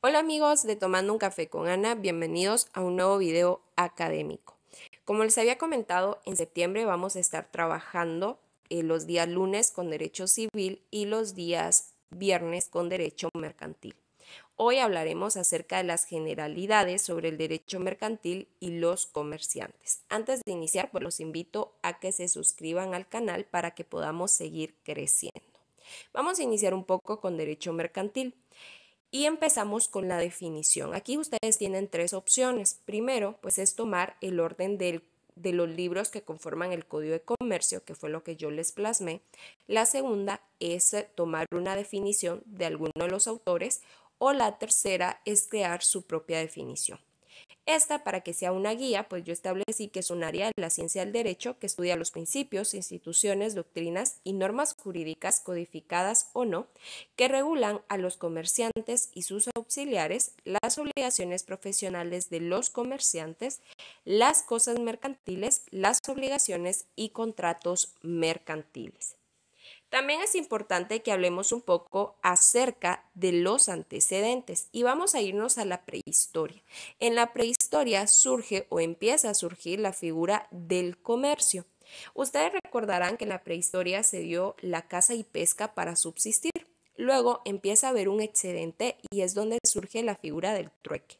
Hola amigos de Tomando un Café con Ana, bienvenidos a un nuevo video académico. Como les había comentado, en septiembre vamos a estar trabajando eh, los días lunes con derecho civil y los días viernes con derecho mercantil. Hoy hablaremos acerca de las generalidades sobre el derecho mercantil y los comerciantes. Antes de iniciar, pues los invito a que se suscriban al canal para que podamos seguir creciendo. Vamos a iniciar un poco con derecho mercantil. Y empezamos con la definición. Aquí ustedes tienen tres opciones. Primero, pues es tomar el orden de los libros que conforman el Código de Comercio, que fue lo que yo les plasmé. La segunda es eh, tomar una definición de alguno de los autores. O la tercera es crear su propia definición. Esta, para que sea una guía, pues yo establecí que es un área de la ciencia del derecho que estudia los principios, instituciones, doctrinas y normas jurídicas, codificadas o no, que regulan a los comerciantes y sus auxiliares, las obligaciones profesionales de los comerciantes, las cosas mercantiles, las obligaciones y contratos mercantiles. También es importante que hablemos un poco acerca de los antecedentes y vamos a irnos a la prehistoria. En la prehistoria surge o empieza a surgir la figura del comercio. Ustedes recordarán que en la prehistoria se dio la caza y pesca para subsistir. Luego empieza a haber un excedente y es donde surge la figura del trueque.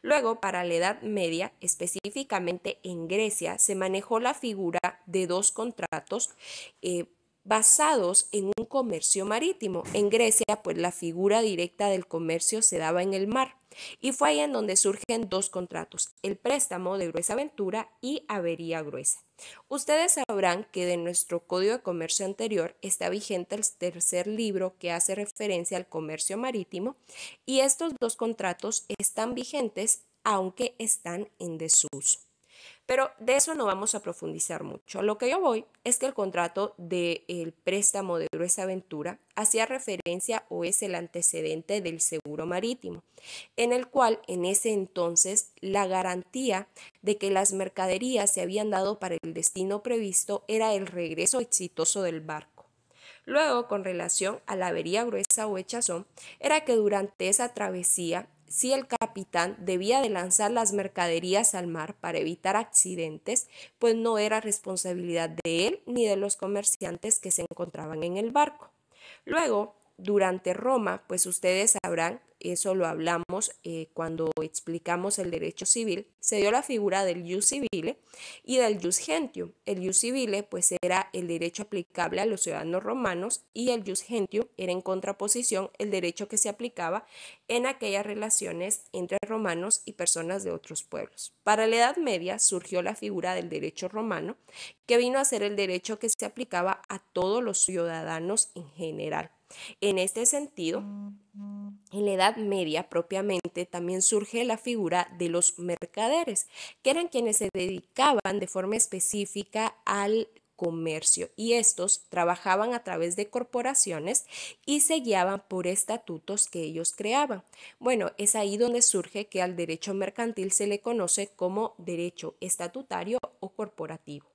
Luego, para la Edad Media, específicamente en Grecia, se manejó la figura de dos contratos eh, basados en un comercio marítimo. En Grecia, pues la figura directa del comercio se daba en el mar. Y fue ahí en donde surgen dos contratos, el préstamo de gruesa aventura y avería gruesa. Ustedes sabrán que de nuestro Código de Comercio anterior está vigente el tercer libro que hace referencia al comercio marítimo y estos dos contratos están vigentes aunque están en desuso. Pero de eso no vamos a profundizar mucho. lo que yo voy es que el contrato del el préstamo de Gruesa aventura hacía referencia o es el antecedente del seguro marítimo, en el cual en ese entonces la garantía de que las mercaderías se habían dado para el destino previsto era el regreso exitoso del barco. Luego, con relación a la avería gruesa o hechazón, era que durante esa travesía si el capitán debía de lanzar las mercaderías al mar para evitar accidentes, pues no era responsabilidad de él ni de los comerciantes que se encontraban en el barco. Luego, durante Roma, pues ustedes sabrán, eso lo hablamos eh, cuando explicamos el derecho civil, se dio la figura del jus civile y del jus gentium. El jus civile pues era el derecho aplicable a los ciudadanos romanos y el jus gentium era en contraposición el derecho que se aplicaba en aquellas relaciones entre romanos y personas de otros pueblos. Para la Edad Media surgió la figura del derecho romano que vino a ser el derecho que se aplicaba a todos los ciudadanos en general. En este sentido, en la Edad Media propiamente también surge la figura de los mercaderes, que eran quienes se dedicaban de forma específica al comercio y estos trabajaban a través de corporaciones y se guiaban por estatutos que ellos creaban. Bueno, es ahí donde surge que al derecho mercantil se le conoce como derecho estatutario o corporativo.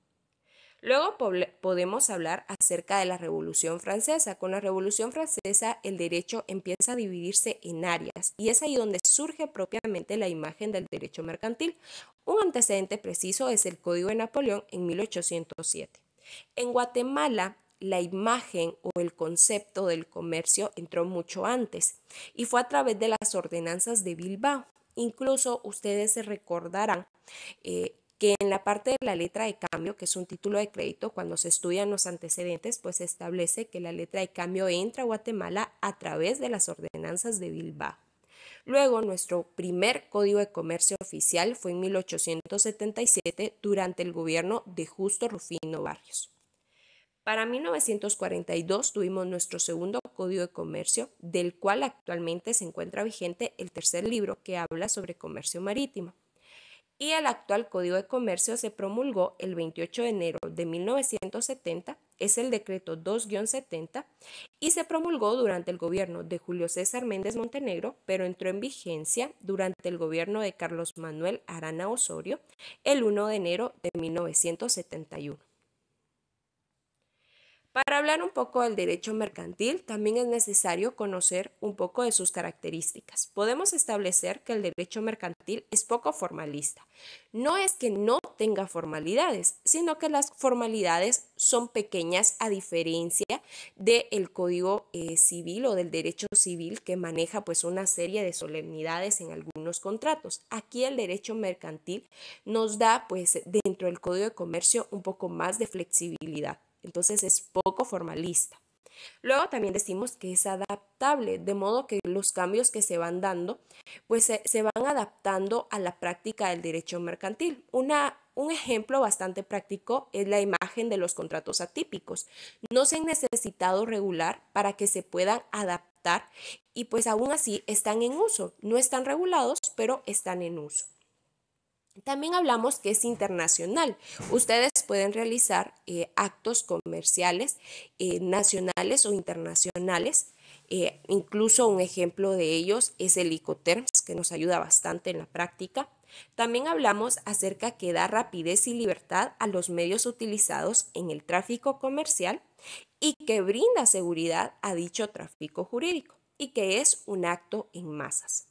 Luego podemos hablar acerca de la Revolución Francesa. Con la Revolución Francesa el derecho empieza a dividirse en áreas y es ahí donde surge propiamente la imagen del derecho mercantil. Un antecedente preciso es el Código de Napoleón en 1807. En Guatemala, la imagen o el concepto del comercio entró mucho antes y fue a través de las ordenanzas de Bilbao. Incluso ustedes se recordarán eh, que en la parte de la letra de cambio, que es un título de crédito, cuando se estudian los antecedentes, pues se establece que la letra de cambio entra a Guatemala a través de las ordenanzas de Bilbao. Luego, nuestro primer código de comercio oficial fue en 1877 durante el gobierno de Justo Rufino Barrios. Para 1942 tuvimos nuestro segundo código de comercio, del cual actualmente se encuentra vigente el tercer libro que habla sobre comercio marítimo y el actual Código de Comercio se promulgó el 28 de enero de 1970, es el decreto 2-70, y se promulgó durante el gobierno de Julio César Méndez Montenegro, pero entró en vigencia durante el gobierno de Carlos Manuel Arana Osorio el 1 de enero de 1971. Para hablar un poco del derecho mercantil, también es necesario conocer un poco de sus características. Podemos establecer que el derecho mercantil es poco formalista. No es que no tenga formalidades, sino que las formalidades son pequeñas a diferencia del Código eh, Civil o del derecho civil que maneja pues una serie de solemnidades en algunos contratos. Aquí el derecho mercantil nos da pues dentro del Código de Comercio un poco más de flexibilidad. Entonces es poco formalista. Luego también decimos que es adaptable, de modo que los cambios que se van dando, pues se, van adaptando a la práctica del derecho mercantil. un ejemplo bastante práctico es la imagen de los contratos atípicos. No se han necesitado regular para que se puedan adaptar y pues aún así están en uso. No están regulados, pero están en uso. También hablamos que es internacional. Ustedes pueden realizar eh, actos comerciales eh, nacionales o internacionales. Eh, incluso un ejemplo de ellos es el Icoterms, que nos ayuda bastante en la práctica. También hablamos acerca que da rapidez y libertad a los medios utilizados en el tráfico comercial y que brinda seguridad a dicho tráfico jurídico y que es un acto en masas.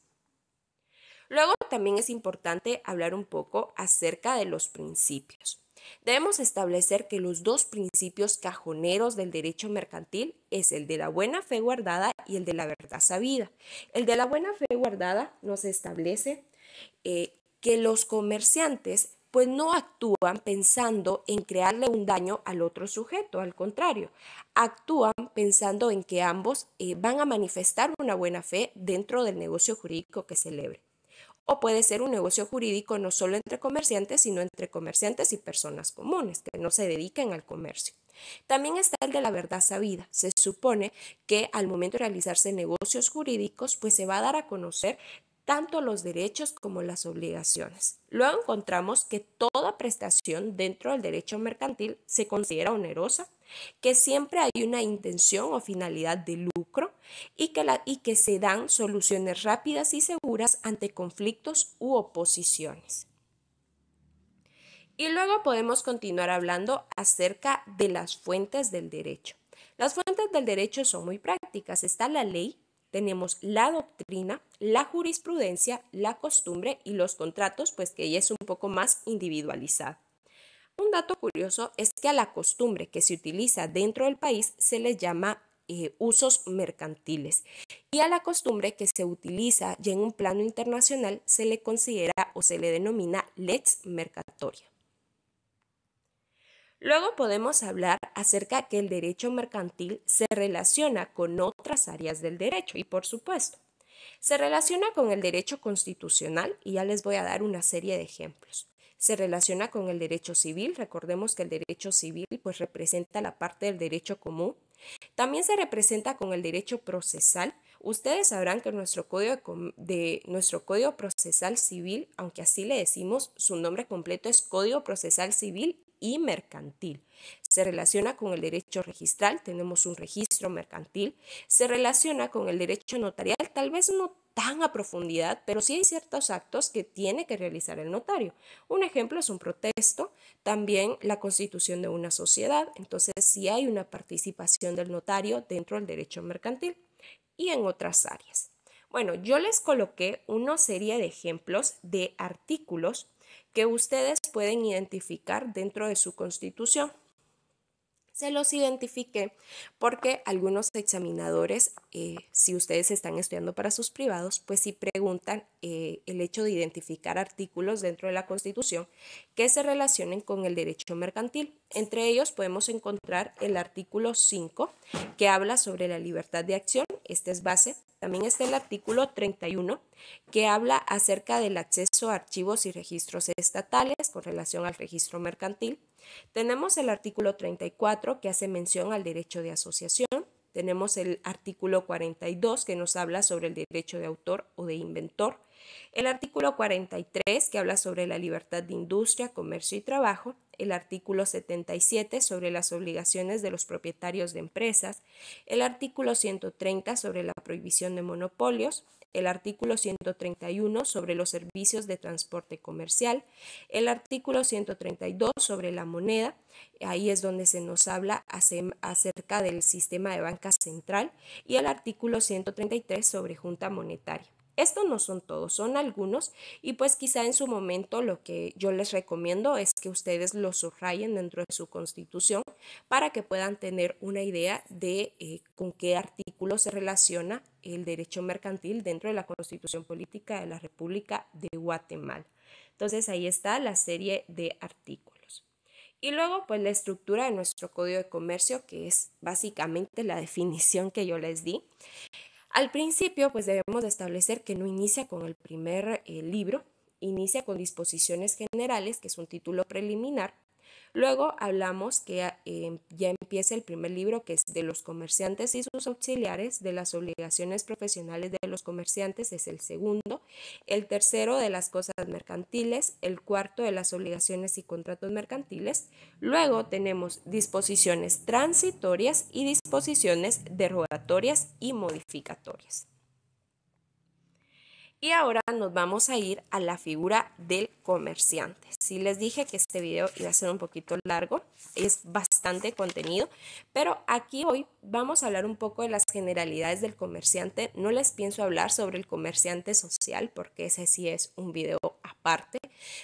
Luego también es importante hablar un poco acerca de los principios. Debemos establecer que los dos principios cajoneros del derecho mercantil es el de la buena fe guardada y el de la verdad sabida. El de la buena fe guardada nos establece eh, que los comerciantes pues no actúan pensando en crearle un daño al otro sujeto, al contrario, actúan pensando en que ambos eh, van a manifestar una buena fe dentro del negocio jurídico que celebre o puede ser un negocio jurídico no solo entre comerciantes, sino entre comerciantes y personas comunes que no se dediquen al comercio. También está el de la verdad sabida. Se supone que al momento de realizarse negocios jurídicos, pues se va a dar a conocer tanto los derechos como las obligaciones. Luego encontramos que toda prestación dentro del derecho mercantil se considera onerosa, que siempre hay una intención o finalidad de lucro, y que, y que se dan soluciones rápidas y seguras ante conflictos u oposiciones. Y luego podemos continuar hablando acerca de las fuentes del derecho. Las fuentes del derecho son muy prácticas. Está la ley, tenemos la doctrina, la jurisprudencia, la costumbre y los contratos, pues que ella es un poco más individualizada. Un dato curioso es que a la costumbre que se utiliza dentro del país se le llama eh, usos mercantiles. Y a la costumbre que se utiliza y en un plano internacional se le considera o se le denomina lex mercatoria. Luego podemos hablar acerca que el derecho mercantil se relaciona con otras áreas del derecho y por supuesto, se relaciona con el derecho constitucional y ya les voy a dar una serie de ejemplos. Se relaciona con el derecho civil, recordemos que el derecho civil pues representa la parte del derecho común también se representa con el derecho procesal. Ustedes sabrán que nuestro código, de, nuestro código procesal civil, aunque así le decimos, su nombre completo es Código Procesal Civil y mercantil. Se relaciona con el derecho registral, tenemos un registro mercantil. Se relaciona con el derecho notarial, tal vez no tan a profundidad, pero sí hay ciertos actos que tiene que realizar el notario. Un ejemplo es un protesto, también la constitución de una sociedad, entonces sí hay una participación del notario dentro del derecho mercantil y en otras áreas. Bueno, yo les coloqué una serie de ejemplos de artículos que ustedes pueden identificar dentro de su constitución se los identifique, porque algunos examinadores, eh, si ustedes están estudiando para sus privados, pues sí preguntan eh, el hecho de identificar artículos dentro de la Constitución que se relacionen con el derecho mercantil. Entre ellos podemos encontrar el artículo 5, que habla sobre la libertad de acción, esta es base. También está el artículo 31, que habla acerca del acceso a archivos y registros estatales con relación al registro mercantil. Tenemos el artículo 34 que hace mención al derecho de asociación. Tenemos el artículo 42 que nos habla sobre el derecho de autor o de inventor. El artículo 43 que habla sobre la libertad de industria, comercio y trabajo. El artículo 77 sobre las obligaciones de los propietarios de empresas. El artículo 130 sobre la prohibición de monopolios el artículo 131 sobre los servicios de transporte comercial, el artículo 132 sobre la moneda, ahí es donde se nos habla acerca del sistema de banca central, y el artículo 133 sobre junta monetaria. Estos no son todos, son algunos y pues quizá en su momento lo que yo les recomiendo es que ustedes los subrayen dentro de su constitución para que puedan tener una idea de eh, con qué artículo se relaciona el derecho mercantil dentro de la constitución política de la República de Guatemala. Entonces ahí está la serie de artículos. Y luego, pues la estructura de nuestro código de comercio, que es básicamente la definición que yo les di. Al principio, pues debemos establecer que no inicia con el primer eh, libro, inicia con disposiciones generales, que es un título preliminar, Luego hablamos que ah, em, ya empieza el primer libro, que es de los comerciantes y sus auxiliares, de las obligaciones profesionales de los comerciantes, es el segundo, el tercero de las cosas mercantiles, el cuarto de las obligaciones y contratos mercantiles. Luego tenemos disposiciones transitorias y disposiciones derogatorias y modificatorias. Y ahora nos vamos a ir a la figura del comerciante. Si les dije que este video iba a ser un poquito largo, es bastante contenido, pero aquí hoy vamos a hablar un poco de las generalidades del comerciante. No les pienso hablar sobre el comerciante social porque ese sí es un video aparte,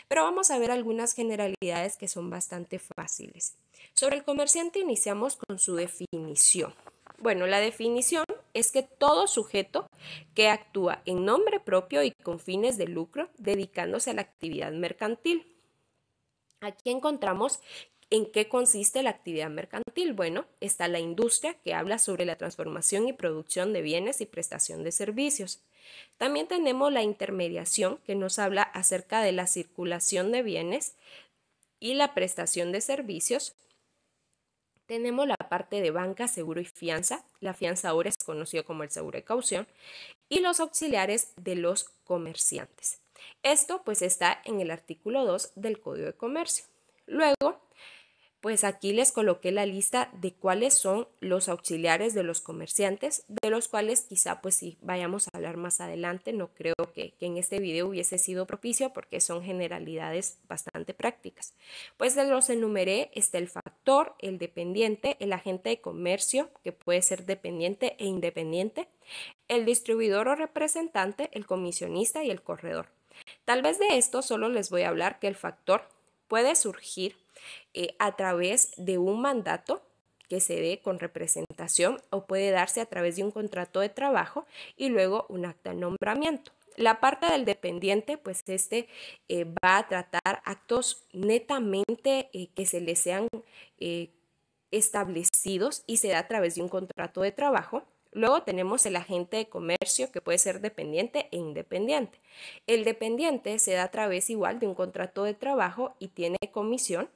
pero vamos a ver algunas generalidades que son bastante fáciles. Sobre el comerciante iniciamos con su definición. Bueno, la definición es que todo sujeto que actúa en nombre propio y con fines de lucro dedicándose a la actividad mercantil. Aquí encontramos ¿En qué consiste la actividad mercantil? Bueno, está la industria que habla sobre la transformación y producción de bienes y prestación de servicios. También tenemos la intermediación que nos habla acerca de la circulación de bienes y la prestación de servicios tenemos la parte de banca, seguro y fianza. La fianza ahora es conocida como el seguro de caución. Y los auxiliares de los comerciantes. Esto pues está en el artículo 2 del Código de Comercio. Luego pues aquí les coloqué la lista de cuáles son los auxiliares de los comerciantes, de los cuales quizá pues sí vayamos a hablar más adelante, no creo que, que en este video hubiese sido propicio porque son generalidades bastante prácticas. Pues de los enumeré, está el factor, el dependiente, el agente de comercio, que puede ser dependiente e independiente, el distribuidor o representante, el comisionista y el corredor. Tal vez de esto solo les voy a hablar que el factor puede surgir eh, a través de un mandato que se dé con representación o puede darse a través de un contrato de trabajo y luego un acta de nombramiento. La parte del dependiente, pues este eh, va a tratar actos netamente eh, que se le sean establecidos y se da a través de un contrato de trabajo. Luego tenemos el agente de comercio que puede ser dependiente e independiente. El dependiente se da a través igual de un contrato de trabajo y tiene comisión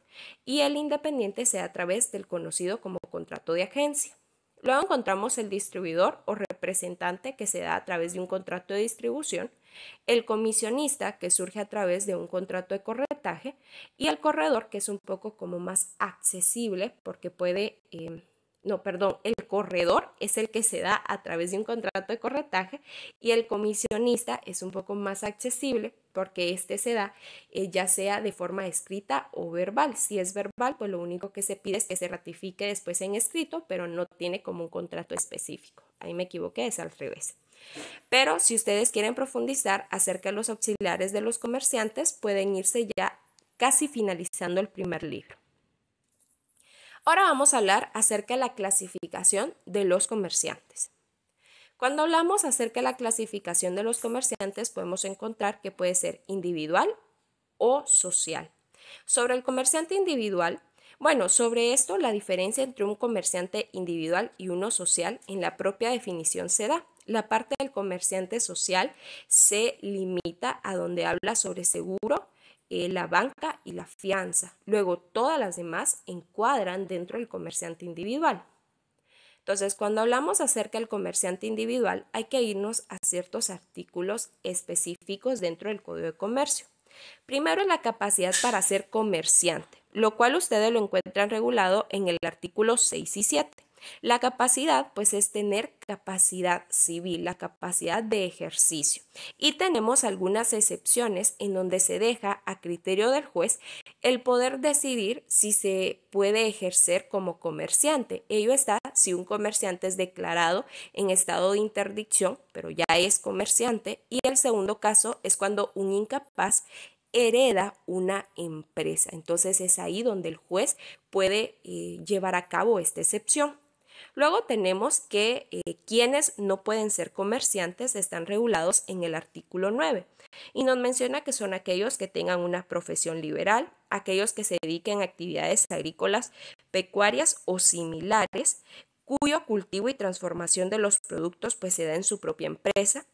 y el independiente se da a través del conocido como contrato de agencia. Luego encontramos el distribuidor o representante que se da a través de un contrato de distribución, el comisionista que surge a través de un contrato de corretaje y el corredor que es un poco como más accesible porque puede... Eh, no, perdón, el corredor es el que se da a través de un contrato de corretaje y el comisionista es un poco más accesible porque este se da eh, ya sea de forma escrita o verbal. Si es verbal, pues lo único que se pide es que se ratifique después en escrito, pero no tiene como un contrato específico. Ahí me equivoqué, es al revés. Pero si ustedes quieren profundizar acerca de los auxiliares de los comerciantes, pueden irse ya casi finalizando el primer libro. Ahora vamos a hablar acerca de la clasificación de los comerciantes. Cuando hablamos acerca de la clasificación de los comerciantes, podemos encontrar que puede ser individual o social. Sobre el comerciante individual, bueno, sobre esto la diferencia entre un comerciante individual y uno social en la propia definición se da. La parte del comerciante social se limita a donde habla sobre seguro, eh, la banca y la fianza. Luego todas las demás encuadran dentro del comerciante individual. Entonces, cuando hablamos acerca del comerciante individual, hay que irnos a ciertos artículos específicos dentro del Código de Comercio. Primero, la capacidad para ser comerciante, lo cual ustedes lo encuentran regulado en el artículo 6 y 7. La capacidad, pues es tener capacidad civil, la capacidad de ejercicio. Y tenemos algunas excepciones en donde se deja a criterio del juez el poder decidir si se puede ejercer como comerciante. Ello está si un comerciante es declarado en estado de interdicción, pero ya es comerciante. Y el segundo caso es cuando un incapaz hereda una empresa. Entonces es ahí donde el juez puede eh, llevar a cabo esta excepción. Luego tenemos que eh, quienes no pueden ser comerciantes están regulados en el artículo 9 y nos menciona que son aquellos que tengan una profesión liberal, aquellos que se dediquen a actividades agrícolas, pecuarias o similares, cuyo cultivo y transformación de los productos pues se da en su propia empresa,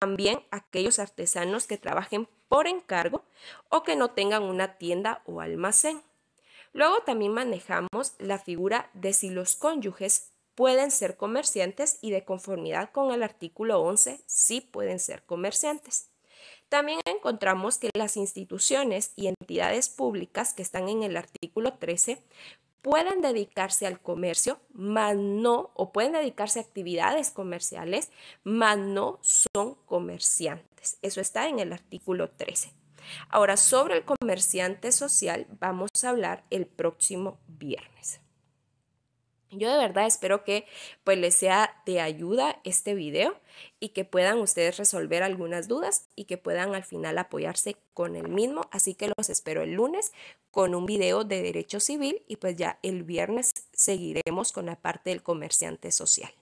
también aquellos artesanos que trabajen por encargo o que no tengan una tienda o almacén. Luego también manejamos la figura de si los cónyuges pueden ser comerciantes y de conformidad con el artículo 11 sí pueden ser comerciantes. También encontramos que las instituciones y entidades públicas que están en el artículo 13 pueden dedicarse al comercio, mas no, o pueden dedicarse a actividades comerciales, mas no son comerciantes. Eso está en el artículo 13. Ahora, sobre el comerciante social vamos a hablar el próximo viernes. Yo de verdad espero que pues les sea de ayuda este video y que puedan ustedes resolver algunas dudas y que puedan al final apoyarse con el mismo. Así que los espero el lunes con un video de derecho civil y pues ya el viernes seguiremos con la parte del comerciante social.